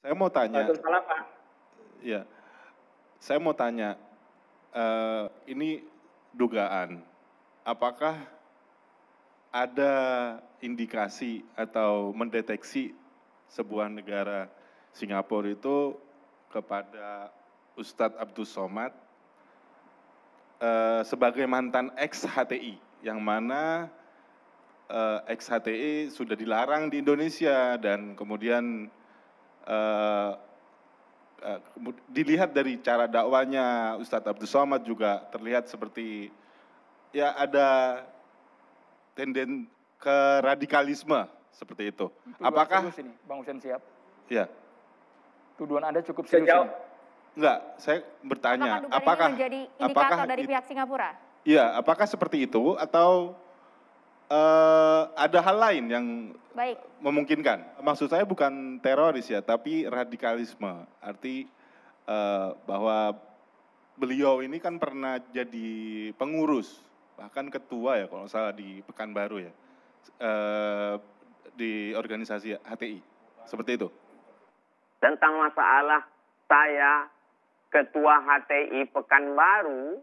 Saya mau tanya. Salam Pak. Ya, saya mau tanya. Uh, ini dugaan. Apakah ada indikasi atau mendeteksi sebuah negara Singapura itu kepada Ustadz Abdul Somad uh, sebagai mantan ex HTI yang mana uh, eh, ex HTI sudah dilarang di Indonesia dan kemudian uh, uh, dilihat dari cara dakwanya Ustadz Abdul Somad juga terlihat seperti ya ada tenden ke radikalisme seperti itu. Tuduhan Apakah ini, Bang Hussein siap? Ya. Tuduhan Anda cukup serius. Enggak, saya bertanya, apakah menjadi indikator apakah dari pihak Singapura? Iya, apakah seperti itu atau uh, ada hal lain yang Baik. memungkinkan. Maksud saya bukan teroris ya, tapi radikalisme. Arti uh, bahwa beliau ini kan pernah jadi pengurus, bahkan ketua ya kalau salah di Pekanbaru ya, uh, di organisasi HTI. Seperti itu. Tentang masalah saya ketua HTI Pekanbaru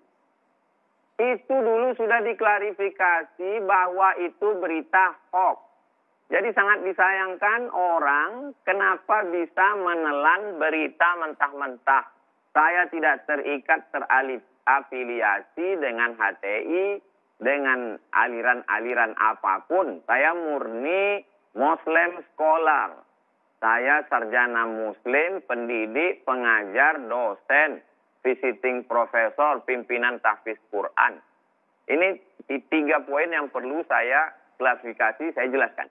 itu dulu sudah diklarifikasi bahwa itu berita hoax. Jadi sangat disayangkan orang kenapa bisa menelan berita mentah-mentah. Saya tidak terikat teralih afiliasi dengan HTI, dengan aliran-aliran apapun. Saya murni Muslim scholar. Saya sarjana Muslim, pendidik, pengajar, dosen visiting Profesor, pimpinan tahfiz Quran. Ini tiga poin yang perlu saya klasifikasi, saya jelaskan.